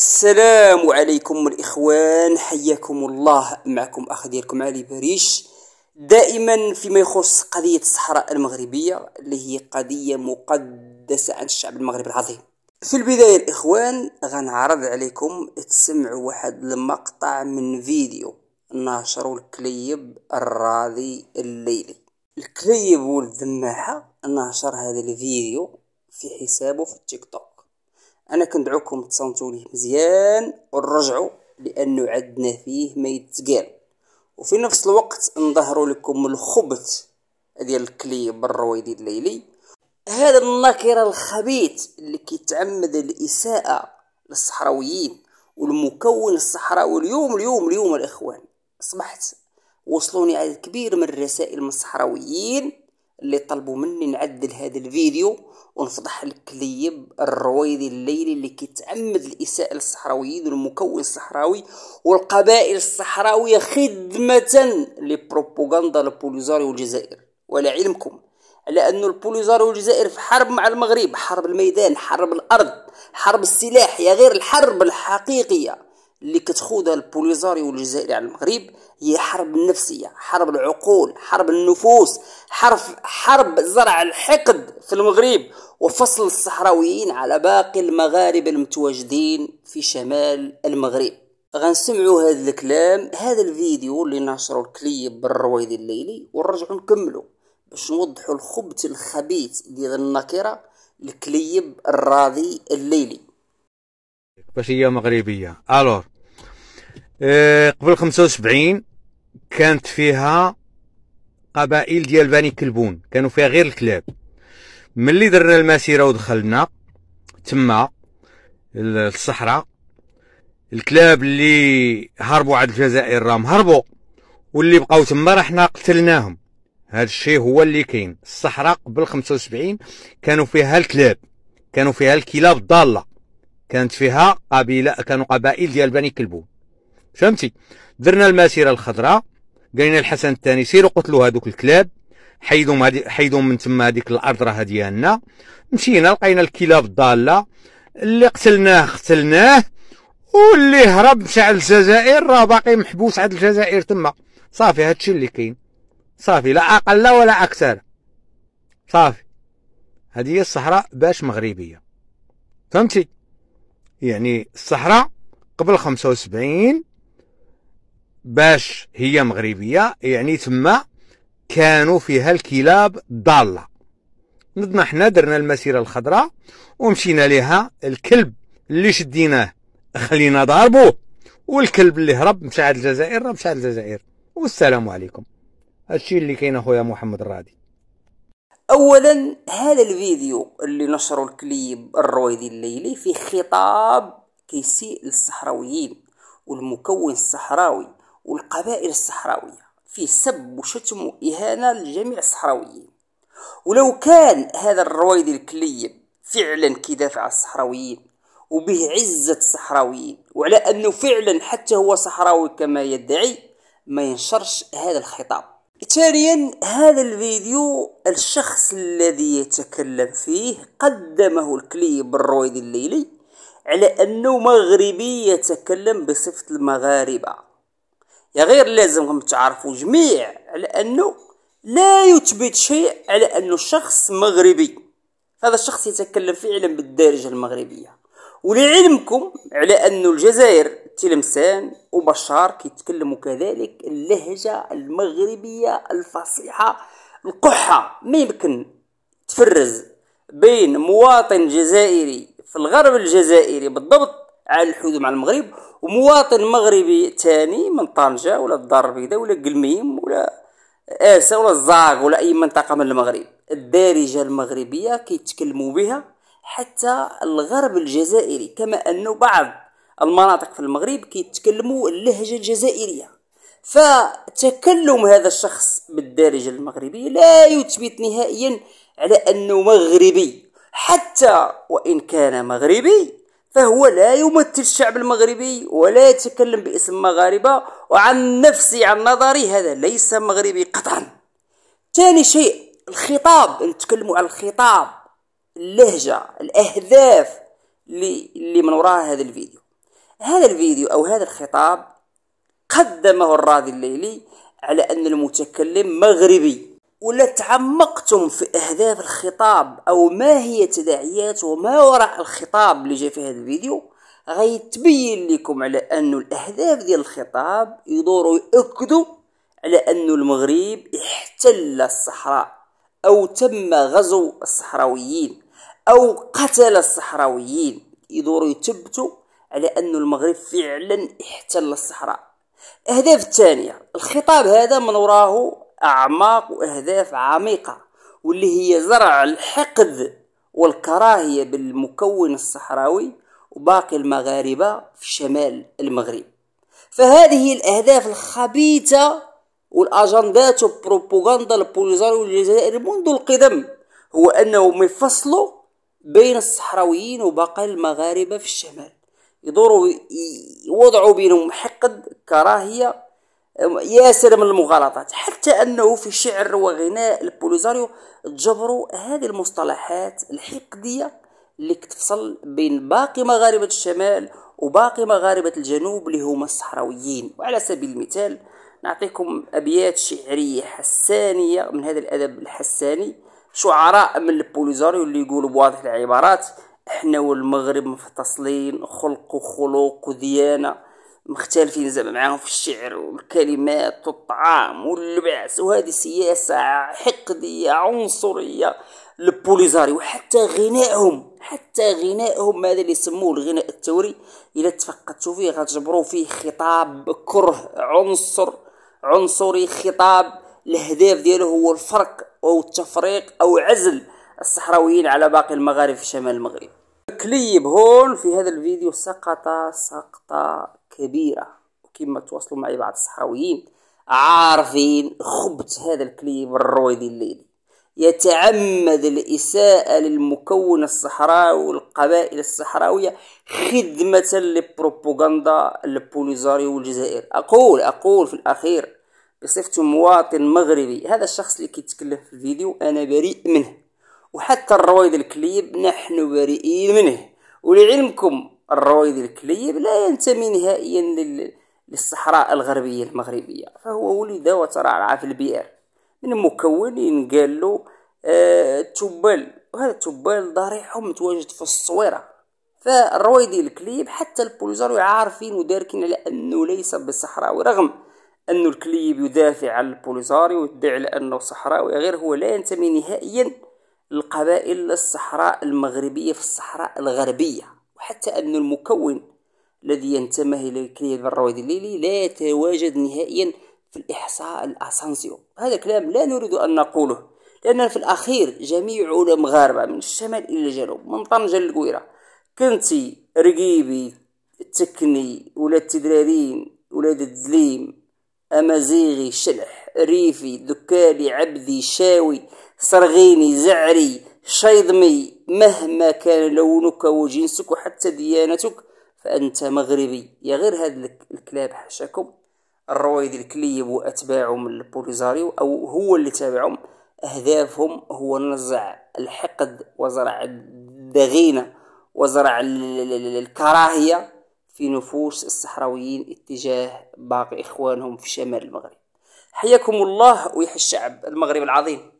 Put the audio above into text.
السلام عليكم الإخوان حياكم الله معكم أخ ديالكم علي بريش دائما فيما يخص قضية الصحراء المغربية اللي هي قضية مقدسة عند الشعب المغربي العظيم في البداية الإخوان غنعرض عليكم تسمعوا واحد المقطع من فيديو ناشروا الكليب الراضي الليلي الكليب والذماحة ناشر هذا الفيديو في حسابه في التيك توك انا كندعوكم تصنتوا ليه مزيان ونرجعوا لانه عندنا فيه ما يتقال وفي نفس الوقت نظهروا لكم الخبث ديال الكلي بالرويدي الليلي هذا النكر الخبيث اللي كيتعمد الاساءه للصحراويين والمكون الصحراوي اليوم اليوم اليوم الاخوان اصبحت وصلوني عدد كبير من الرسائل من الصحراويين اللي طلبوا مني نعدل هذا الفيديو ونفضح الكليب الرويدي الليلي اللي كيتعمد الإساءة للصحراويين والمكون الصحراوي والقبائل الصحراوية خدمة لبروبوغاندا البوليزاري والجزائر ولا علمكم على أن البوليزاري والجزائر في حرب مع المغرب حرب الميدان حرب الأرض حرب السلاح يا غير الحرب الحقيقية اللي كتخوضها البوليزاريو الجزائري على المغرب هي حرب النفسيه حرب العقول حرب النفوس حرب حرب زرع الحقد في المغرب وفصل الصحراويين على باقي المغاربه المتواجدين في شمال المغرب غنسمعوا هذا الكلام هذا الفيديو اللي نشروا الكليب بالرويدي الليلي ونرجعوا نكملوا باش نوضحوا الخبث الخبيث ديال النكره الكليب الراضي الليلي باش هي مغربيه الور آه، قبل 75 كانت فيها قبائل ديال بني كلبون كانوا فيها غير الكلاب ملي درنا المسيره ودخلنا تما الصحراء الكلاب اللي هربوا عند الجزائر راهم هربوا واللي بقاو تما راه حنا قتلناهم هذا الشيء هو اللي كاين الصحراء قبل 75 كانوا فيها الكلاب كانوا فيها الكلاب الضاله كانت فيها قبيله كانوا قبائل ديال بني كلبون فهمتي درنا المسيره الخضراء قالنا الحسن الثاني سيروا قتلوا هذوك الكلاب حيدهم حيدوا حيدهم من تما هذيك الارض راه ديالنا مشينا لقينا الكلاب الضاله اللي قتلناه قتلناه واللي هرب مشى على الجزائر راه باقي محبوس عند الجزائر تما صافي هادشي اللي كاين صافي لا اقل ولا اكثر صافي هذه هي الصحراء باش مغربيه فهمتي يعني الصحراء قبل 75 باش هي مغربية يعني تما كانوا فيها الكلاب ضالة نضنا حنا درنا المسيرة الخضراء ومشينا لها الكلب اللي شديناه خلينا ضاربوه والكلب اللي هرب مشى على الجزائر راه مشى على الجزائر والسلام عليكم هادشي اللي كاين اخويا محمد الرادي اولا هذا الفيديو اللي نشره الكليب الرويدي الليلي في خطاب كيسيء للصحراويين والمكون الصحراوي والقبائل الصحراوية فيه سب وشتم وإهانة لجميع الصحراويين ولو كان هذا الرويدي الكليب فعلا كيدافع على الصحراويين وبه عزة الصحراويين وعلى أنه فعلا حتى هو صحراوي كما يدعي ما ينشرش هذا الخطاب ثانيا هذا الفيديو الشخص الذي يتكلم فيه قدمه الكليب الرويدي الليلي على أنه مغربي يتكلم بصفة المغاربة يا غير لازمكم تعرفوا جميع على انه لا يثبت شيء على انه شخص مغربي هذا الشخص يتكلم فعلا بالدارجه المغربيه ولعلمكم على انه الجزائر تلمسان وبشار كيتكلموا كذلك اللهجه المغربيه الفصيحه القحه ما يمكن تفرز بين مواطن جزائري في الغرب الجزائري بالضبط على الحدود مع المغرب ومواطن مغربي ثاني من طنجة ولا الدار البيضاء ولا قلميم ولا آسا ولا الزاغ ولا أي منطقة من المغرب الدارجة المغربية كيتكلموا بها حتى الغرب الجزائري كما أنه بعض المناطق في المغرب كيتكلموا اللهجة الجزائرية فتكلم هذا الشخص بالدارجة المغربية لا يثبت نهائيا على أنه مغربي حتى وإن كان مغربي فهو لا يمثل الشعب المغربي ولا يتكلم باسم مغاربة وعن نفسي عن نظري هذا ليس مغربي قطعا ثاني شيء الخطاب نتكلم عن الخطاب اللهجة الأهداف اللي, من وراء هذا الفيديو هذا الفيديو أو هذا الخطاب قدمه الراضي الليلي على أن المتكلم مغربي ولا تعمقتم في أهداف الخطاب أو ما هي تداعيات وما وراء الخطاب اللي جاء في هذا الفيديو غيتبين لكم على أنه الأهداف ديال الخطاب يدوروا يؤكدوا على أنه المغرب احتل الصحراء أو تم غزو الصحراويين أو قتل الصحراويين يدوروا يثبتوا على أن المغرب فعلا احتل الصحراء أهداف الثانية الخطاب هذا من وراه أعماق وأهداف عميقة واللي هي زرع الحقد والكراهية بالمكون الصحراوي وباقي المغاربة في شمال المغرب فهذه الأهداف الخبيثة والأجندات والبروبوغاندا البوليزاريو الجزائري منذ القدم هو أنهم يفصلوا بين الصحراويين وباقي المغاربة في الشمال يدوروا يوضعوا بينهم حقد كراهية ياسر من المغالطات حتى أنه في شعر وغناء البوليزاريو جبروا هذه المصطلحات الحقدية اللي كتفصل بين باقي مغاربة الشمال وباقي مغاربة الجنوب اللي هما الصحراويين وعلى سبيل المثال نعطيكم أبيات شعرية حسانية من هذا الأدب الحساني شعراء من البوليزاريو اللي يقولوا بواضح العبارات احنا والمغرب مفتصلين خلق وخلوق وديانه مختلفين زعما معاهم في الشعر والكلمات والطعام واللباس وهذه سياسة حقدية عنصرية للبوليزاري وحتى غنائهم حتى غنائهم هذا اللي يسموه الغناء الثوري الا تفقدتوا فيه غتجبروا فيه خطاب كره عنصر عنصري خطاب الاهداف ديالو هو الفرق او التفريق او عزل الصحراويين على باقي المغارب في شمال المغرب كليب هون في هذا الفيديو سقط سقطة كبيرة كما تواصلوا معي بعض الصحاويين عارفين خبث هذا الكليب الرويدي الليلي يتعمد الإساءة للمكون الصحراوي والقبائل الصحراوية خدمة للبروبوغندا البوليزاري والجزائر أقول أقول في الأخير بصفته مواطن مغربي هذا الشخص اللي كيتكلم في الفيديو أنا بريء منه وحتى الرويد الكليب نحن بريئين منه ولعلمكم الرويد الكليب لا ينتمي نهائيا للصحراء الغربية المغربية فهو ولد وترعرع في البئر من مكون ينقال له آه التبال وهذا التبال ضريح متواجد في الصويرة فالرويدي الكليب حتى البوليزاريو عارفين وداركين على انه ليس بالصحراوي رغم انه الكليب يدافع عن البوليزاريو ويدعي على انه صحراوي غير هو لا ينتمي نهائيا للقبائل الصحراء المغربية في الصحراء الغربية حتى أن المكون الذي ينتمي إلى الكلية البرويد الليلي لا يتواجد نهائيا في الإحصاء الأسانسيو هذا كلام لا نريد أن نقوله لأن في الأخير جميع المغاربة من الشمال إلى الجنوب من طنجة للقويرة كنتي رقيبي تكني ولاد تدرارين ولاد الدليم أمازيغي شلح ريفي دكالي عبدي شاوي صرغيني زعري شيضمي مهما كان لونك وجنسك وحتى ديانتك فأنت مغربي يا غير هاد الكلاب حاشاكم الروايد الكليب وأتباعهم البوليزاريو أو هو اللي تابعهم أهدافهم هو نزع الحقد وزرع الدغينة وزرع الكراهية في نفوس الصحراويين اتجاه باقي إخوانهم في شمال المغرب حياكم الله ويحي الشعب المغرب العظيم